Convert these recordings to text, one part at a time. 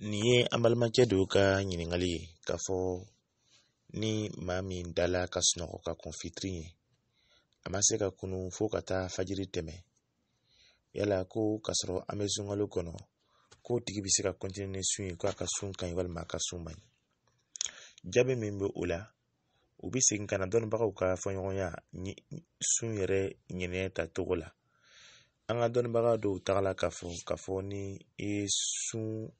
nin ye an balimakɛ dɔw ka ɲininkali ye k'a fɔ ni maa min dala ka sunɔgɔ ka kun fitiri ye a ma se ka kunu fo ka taa fajiri tɛmɛ yala ko k'a sɔrɔ an bɛ sunkalo kɔnɔ k'o tigi bɛ se ka ni sun ye k'a ka sun ka ɲi walima a ka sun man ɲi jaabi min bɛ o la u bɛ segin ka na dɔnnibagaw ka fɔɲɔgɔnya sun yɛrɛ ɲinɛ ta cogo la an ka dɔnnibaga dɔw tagala k'a fɔ k'a fɔ ni i ye sun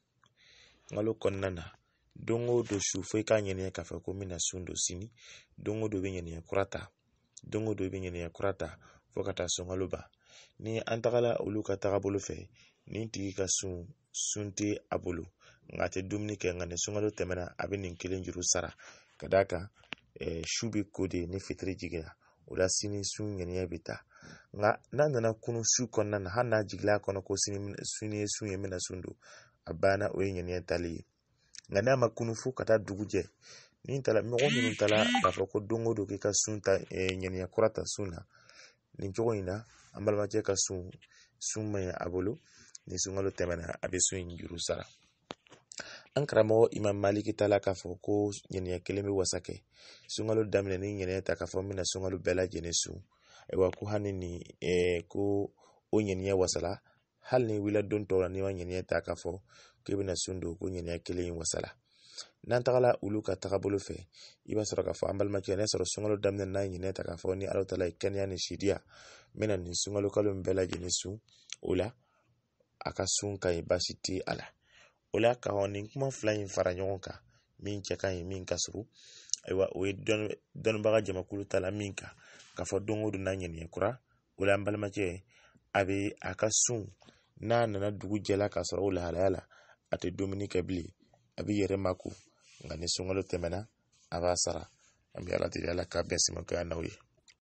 Ŋalo kɔnɔna na don o don su fo i k'a ɲɛnɛ k'a fɔ ko n bɛna sun don sini don o don bɛ ɲɛnɛ kura ta don o don bɛ ɲɛnɛ kura ta fo ka taa sun ban ni an tagala olu ka taagabolo fɛ nin tigi ka sun sun tɛ a bolo nka a tɛ dumuni kɛ nka ni sunkalo tɛmɛna a bɛ nin kelen juru sara ka d'a kan su bɛ ko de ni fitiri jiginna o la sini sun ŋɛnɛ bɛ taa nka n'a nana kunun su kɔnɔna na hali n'a jiginna a kɔnɔ ko sini sini ye sun ye n bɛna sun don a banna o ye ŋaniya tali ye nka n'a ma kunu fo ka taa dugu jɛ ni taala mɔgɔ minnu taala k'a fɔ ko don o k'i ka sun ta ŋaniya e, kura ta sun na nin cogo in na an balimakɛ ka sun sun man a bolo ni sunkalo e, tɛmɛna a bɛ sun juru sara an karamɔgɔ imam maliki taala k'a fɔ ko ɲɛnɛya kelen bɛ wasa kɛ sunkalo daminɛ ni ɲɛnɛya ta k'a fɔ n bɛna sunkalo bɛɛ lajɛlen sun ayiwa ko hali ni ko o ɲɛnɛya wasala hali ni wulila don tɔw la n'i ma ɲɛnɛ ta k'a fɔ k'i bɛna sun don ko ɲɛnɛ kelen wasala n'an tagala olu ka tagabolo fɛ i b'a sɔrɔ k'a fɔ an balimakɛ n'a sɔrɔ sunkalo daminɛ n'a ɲinɛ ta k'a fɔ ni ala ta la kɛnɛya ni sidiya n bɛna nin sunkalo kalo in bɛɛ lajɛlen sun o la a ka sun ka ɲi baasi tɛ a la o la ka nin kuma fila in fara ɲɔgɔn kan min cɛ ka ɲi min ka surun ayiwa o ye dɔnnibaga jamakulu ta la min kan k'a fɔ don o don n'a ɲɛnɛ kura o la an balimakɛ a bɛ a ka sun n'a nana dugu jɛla k'a sɔrɔ o lahalaya la a tɛ dumuni kɛ bilen a b'i yɛrɛ mako nka ni sunkalo tɛmɛna a b'a sara an bɛ ala deli ala k'a bɛn sɛmɛkɛya n'aw ye